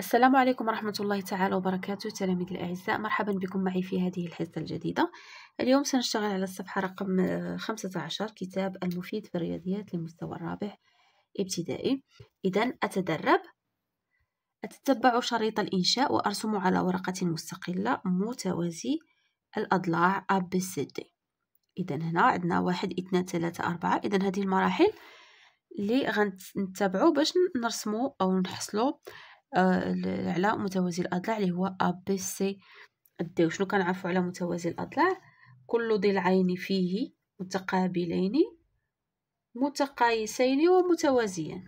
السلام عليكم ورحمة الله تعالى وبركاته تلاميذ الأعزاء مرحبا بكم معي في هذه الحصة الجديدة اليوم سنشتغل على الصفحة رقم 15 كتاب المفيد في الرياضيات للمستوى الرابع ابتدائي إذا أتدرب أتتبع شريط الإنشاء وأرسم على ورقة مستقلة متوازي الأضلاع ABCD إذا هنا عندنا واحد اثنان ثلاثة أربعة إذا هذه المراحل اللي غنتبعو باش نرسمو أو نحصلو آه، على متوازي الأضلاع اللي هو أ بي سي دي وشنو كنعرفو على متوازي الأضلاع كل ضلعين فيه متقابلين متقايسين ومتوازيان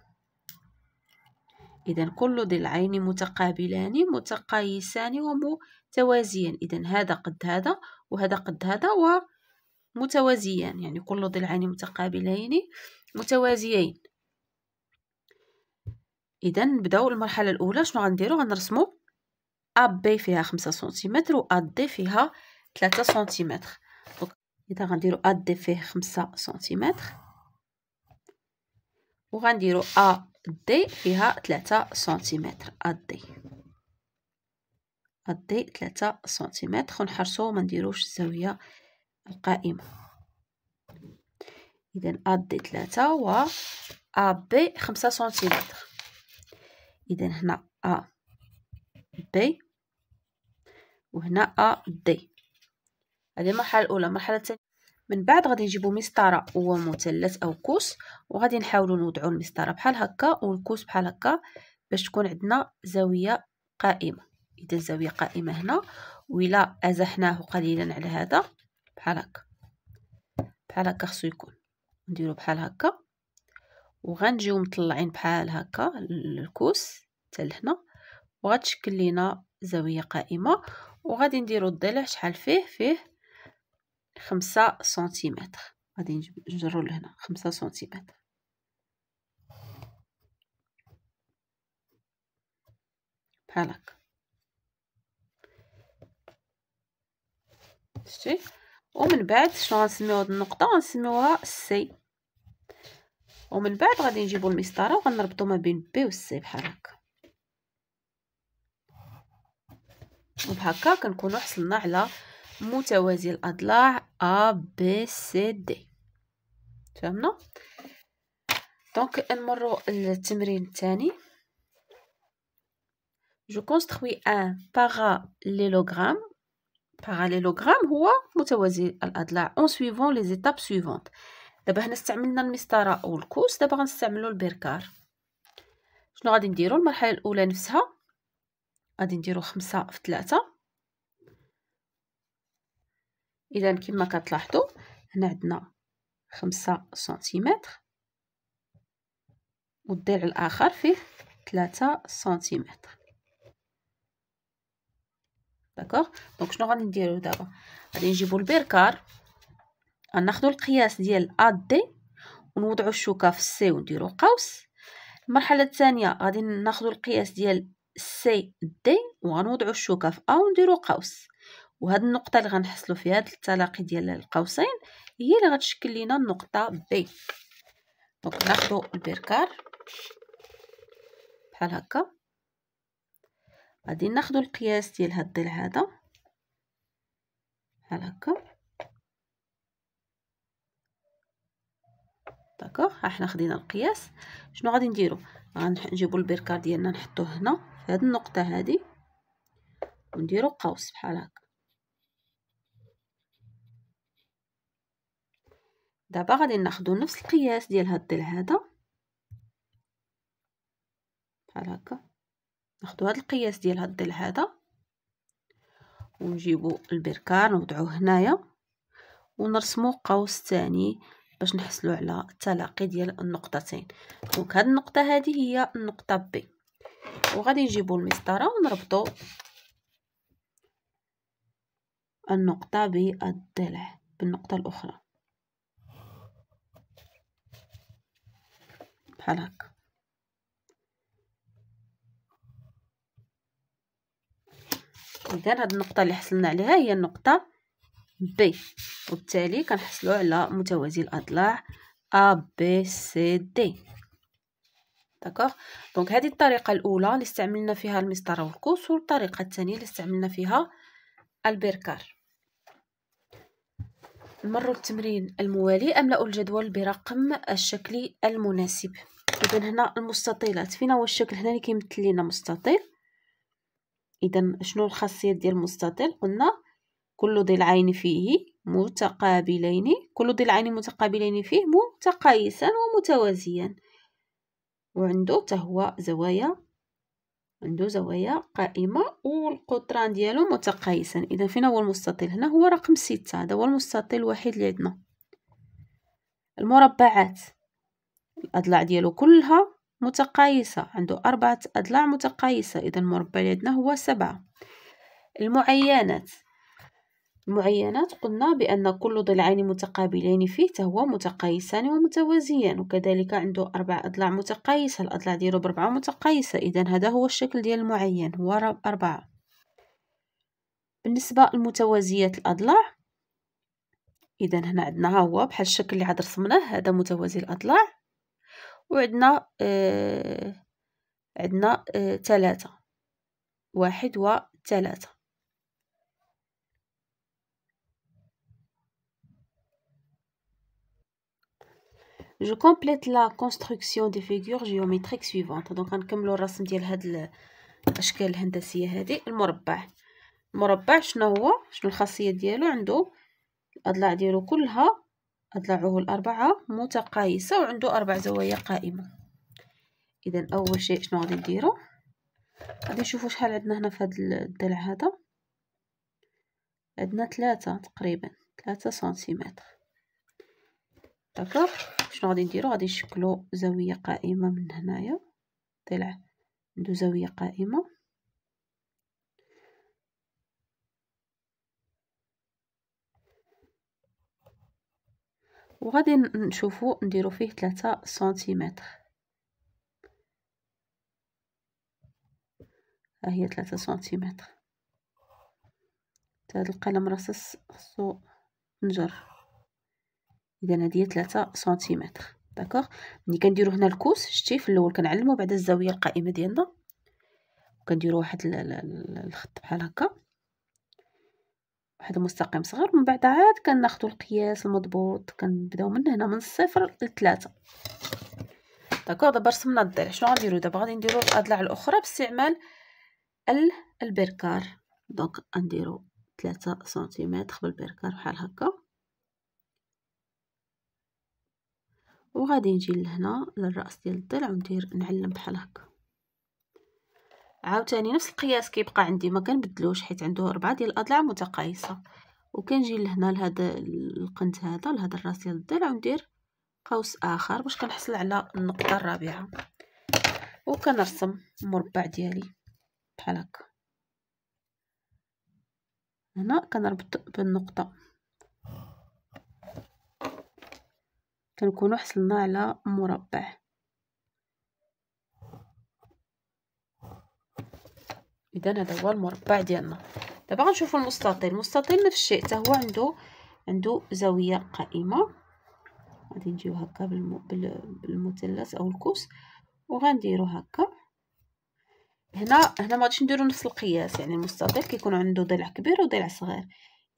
إذا كل ضلعين متقابلان متقايسان ومتوازيان إذا هذا قد هذا وهذا قد هذا ومتوازيان يعني كل ضلعين متقابلين متوازيين اذا نبداو المرحله الاولى شنو غنديرو غنرسمو ا بي فيها خمسة سنتيمتر و ا دي فيها 3 سنتيمتر دونك اذا غنديرو ا دي فيه خمسة سنتيمتر غنديرو ا دي فيها 3 سنتيمتر ا دي ا دي 3 سنتيمتر ونحرصو ما نديروش الزاويه القائمه اذا ا دي 3 و ا بي خمسة سنتيمتر اذا هنا ا بي وهنا ا دي هذه المرحله الاولى المرحله الثانيه من بعد غادي نجيبو مسطره ومثلث مثلث او كوس وغادي نحاولوا نوضعوا المسطره بحال هكا والقوس بحال هكا باش تكون عندنا زاويه قائمه اذا زاويه قائمه هنا ولا ازحناه قليلا على هذا بحال هكا بحال هكا خصو يكون نديرو بحال هكا وغنجيو مطلعين بحال هكا الكوس حتى لهنا وغتشكل لينا زاويه قائمه وغادي نديرو الضلع شحال فيه فيه خمسة سنتيمتر غادي نجرو لهنا خمسة سنتيمتر بحال هكا شتي ومن بعد شنو غنسميو هاد النقطه غنسميوها سي ومن بعد غادي نجيبو المسطره وغنربطو ما بين بي و سي بحال هكا وبهكا كنكونو حصلنا على متوازي الاضلاع ا بي سي دي فهمنا دونك نمرو للتمرين الثاني جو كونستروي ان باراليلوغرام باراليلوغرام هو متوازي الأضلاع اون سويفون لي ايتاب سويفونت دابا هنا استعملنا المسطره او الكوس دابا غنستعملو البركار شنو غادي نديروا المرحله الاولى نفسها غادي نديروا خمسة في ثلاثة اذا كما كتلاحظوا هنا عندنا خمسة سنتيمتر والضلع الاخر فيه ثلاثة سنتيمتر داكوغ دونك شنو غادي نديروا دابا غادي نجيبوا البركار ناخذ القياس ديال ا دي ونوضعو الشوكه في سي ونديرو قوس المرحله الثانيه غادي ناخذ القياس ديال سي دي وغنوضعو الشوكه في ا ونديرو قوس وهاد النقطه اللي غنحصلو فيها هاد التلاقي ديال القوسين هي اللي غتشكل لينا النقطه بي دونك ناخذ البركار بحال هكا غادي ناخذ القياس ديال هاد الضلع هذا بحال هكا داكوغ ها حنا خدينا القياس شنو غادي نديرو غنجيبو البركار ديالنا نحطوه هنا في هاد النقطه هادي ونديرو قوس بحال هاكا دابا غادي ناخدو نفس القياس ديال هاد الضلع هدا بحال هاكا ناخدو هاد القياس ديال هاد الضلع هدا ونجيبو البركار نوضعوه هنايا ونرسمو قوس تاني باش نحصلوا على التلاقي ديال النقطتين دونك هاد النقطه هذه هي النقطه بي وغادي نجيبوا المسطره ونربطوا النقطه بالضلع بالنقطه الاخرى بحال هكا اذا هاد النقطه اللي حصلنا عليها هي النقطه بي وبالتالي كنحصلوا على متوازي الاضلاع ا بي سي دي داكوغ دونك هذه الطريقه الاولى اللي استعملنا فيها المسطره والقوس والطريقه الثانيه اللي استعملنا فيها البركار نمر التمرين الموالي املا الجدول برقم الشكل المناسب اذا هنا المستطيلات فينا هو الشكل هنا اللي كيمثل لنا مستطيل اذا شنو الخاصيه ديال المستطيل قلنا كل ضلعين فيه متقابلين كل ضلعين متقابلين فيه متقايسا ومتوازيا وعنده تهوى زوايا عنده زوايا قائمة والقطران ديالو متقايسا إذا فين هو المستطيل هنا هو رقم ستة هذا هو المستطيل الوحيد اللي عندنا المربعات الأضلاع ديالو كلها متقايسة عنده أربعة أضلاع متقايسة إذا المربع اللي عندنا هو سبعة المعينات المعينات قلنا بأن كل ضلعين متقابلين فيه تهو متقايسان ومتوازيان وكذلك عنده أربع أضلاع متقايسة الأضلاع ديالو بربعة متقايسة إذا هذا هو الشكل ديال المعين هو أربعة بالنسبة لمتوازيات الأضلاع إذا هنا عندنا هو بحال الشكل اللي عاد رسمناه هذا متوازي الأضلاع وعندنا آه عندنا آه ثلاثة واحد وثلاثة جو كومبليت لا كونستركسيون دي فيغور جيومتريك سويفونت دونك غنكملو الرسم ديال هاد الاشكال الهندسيه هادي المربع المربع شنو هو شنو الخاصيه ديالو عنده الاضلاع ديالو كلها اضلاعه الاربعه متقايسه وعنده اربع زوايا قائمه اذا اول شيء شنو غادي نديرو غادي نشوفو شحال عندنا هنا في هاد الضلع هذا عندنا ثلاثة تقريبا ثلاثة سنتيمتر داكوغ شنو غادي نديرو غادي نشكلو زاويه قائمه من هنايا طلع عندو زاويه قائمه وغادي نشوفو نديرو فيه تلاتة سنتيمتر ها هي تلاتة سنتيمتر هاد القلم رصاص خصو نجر اذا هذه 3 سنتيمتر داكوغ ملي كنديرو هنا الكوس شتي في الاول كنعلمو بعد الزاويه القائمه ديالنا وكنديرو واحد الخط بحال هكا واحد المستقيم صغير من بعد عاد كناخدو القياس المضبوط كنبداو من هنا من الصفر لتلاتة داكوغ دابا رسمنا الضلع شنو غنديرو دابا غادي نديرو الاضلاع الاخرى باستعمال البركار دونك غنديرو تلاتة سنتيمتر بالبركار بحال هكا وغادي نجي لهنا للراس ديال الضلع وندير نعلم بحال هكا عاوتاني نفس القياس كيبقى عندي ما كنبدلوش حيت عنده أربعة ديال الاضلاع متقايسه وكنجي لهنا لهذا القنت هذا لهذا الراس ديال الضلع وندير قوس اخر باش كنحصل على النقطه الرابعه وكنرسم المربع ديالي بحال هكا هنا كنربط بالنقطه كنكونو حصلنا على مربع اذا هذا هو المربع ديالنا دابا غنشوفو المستطيل المستطيل نفس الشيء حتى هو عنده عنده زاويه قائمه غادي نجيو هكا بالمثلث او الكوس وغنديرو هكا هنا هنا ما غاديش نديرو نفس القياس يعني المستطيل كيكون عنده ضلع كبير وضلع صغير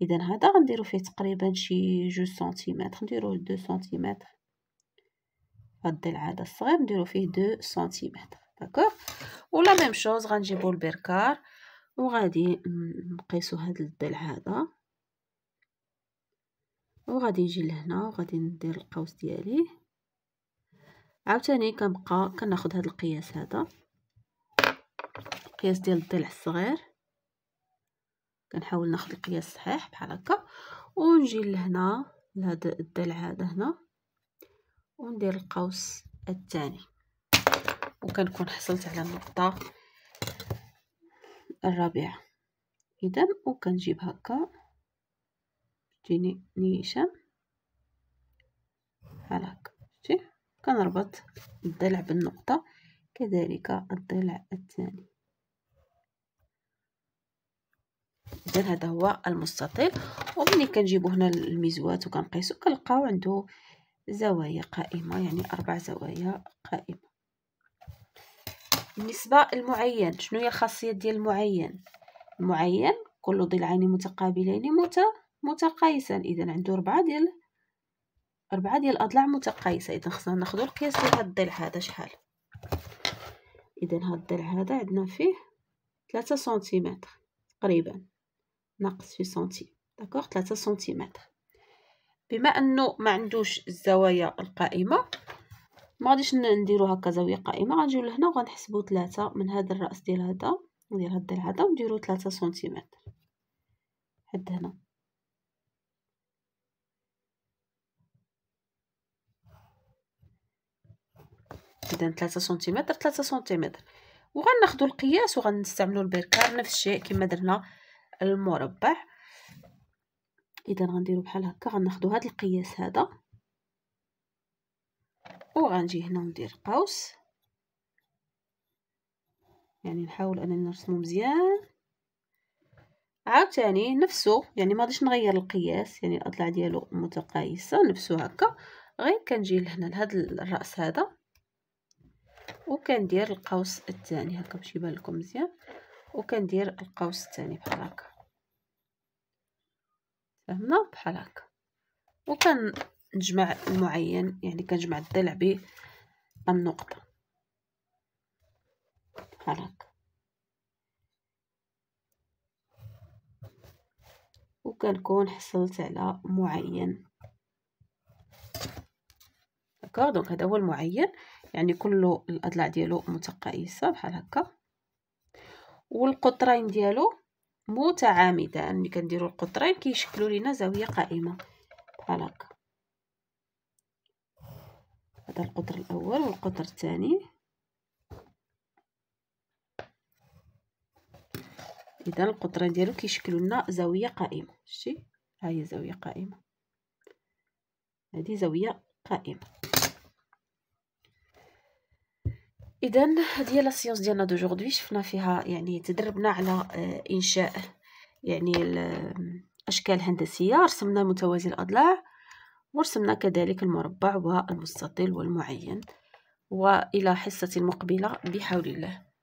اذا هذا غنديرو فيه تقريبا شي 2 سنتيمتر نديروه 2 سنتيمتر غدير العدد الصغير نديرو فيه دو سنتيمتر داكوغ ولا ميم شوز غنجيبو البركار وغادي نقيسو هاد هدا أو وغادي نجي لهنا وغادي ندير القوس ديالي عاوتاني كنبقى كناخد هاد القياس هذا القياس ديال الضلع الصغير كنحاول ناخد القياس صحيح بحال هكا ونجي لهنا لهاد الضلع هذا هنا وندير القوس الثاني وكنكون حصلت على النقطه الرابعه اذا وكنجيب هكا تجيني نيشه بحال هكا شتي كنربط الضلع بالنقطه كذلك الضلع الثاني اذا هذا هو المستطيل ومني كنجيبو هنا الميزوات وكنقيسو كنلقاو عنده زوايا قائمة يعني أربع زوايا قائمة بالنسبة المعين شنو هي الخاصية ديال المعين المعين كل ضلعين متقابلين مت متقايسا إذا عنده ربعة ديال ربعة ديال الأضلاع متقايسة إذا خصنا ناخدو القياس ديال هاد الضلع هذا شحال إذا هاد الضلع هذا عندنا فيه ثلاثة سنتيمتر تقريبا ناقص في سنتيم داكوغ ثلاثة سنتيمتر بما انه ما عندوش الزوايا القائمه ما غاديش نديرو هكا زاويه قائمه غنجيو لهنا وغنحسبو ثلاثة من هذا الراس ديال هذا ندير هاد ديال هذا ونديرو ثلاثة سنتيمتر حد هنا اذا ثلاثة سنتيمتر ثلاثة سنتيمتر وغناخدو القياس وغنستعملو البركار نفس الشيء كما درنا المربع اذا غنديرو بحال هكا غناخدو هذا القياس هذا وغنجي هنا ندير قوس يعني نحاول انني نرسمو مزيان عاوتاني نفسو يعني ما غاديش نغير القياس يعني الاضلاع ديالو متقايسه نفسو هكا غير كنجي لهنا لهاد الراس هذا وكندير القوس الثاني هكا باش يبان لكم مزيان وكندير القوس الثاني بحال هكا فهمنا بحال هكا وكنجمع المعين يعني كنجمع الضلع ب النقطه بحال هكا وكنكون حصلت على معين هكا دونك هذا هو المعين يعني كل الاضلاع ديالو متقايسه بحال هكا والقطرين ديالو متعامدا ملي كنديروا القطرين كيشكلوا لينا زاويه قائمه بحال هكا هذا القطر الاول والقطر الثاني اذا القطرين ديالو كيشكلوا لنا زاويه قائمه شتي ها هي زاويه قائمه هذه زاويه قائمه اذا هذه لا سيونس ديالنا دوجوردي شفنا فيها يعني تدربنا على آه، انشاء يعني الاشكال الهندسيه رسمنا متوازي الاضلاع ورسمنا كذلك المربع والمستطيل والمعين والى حصه مقبله بحول الله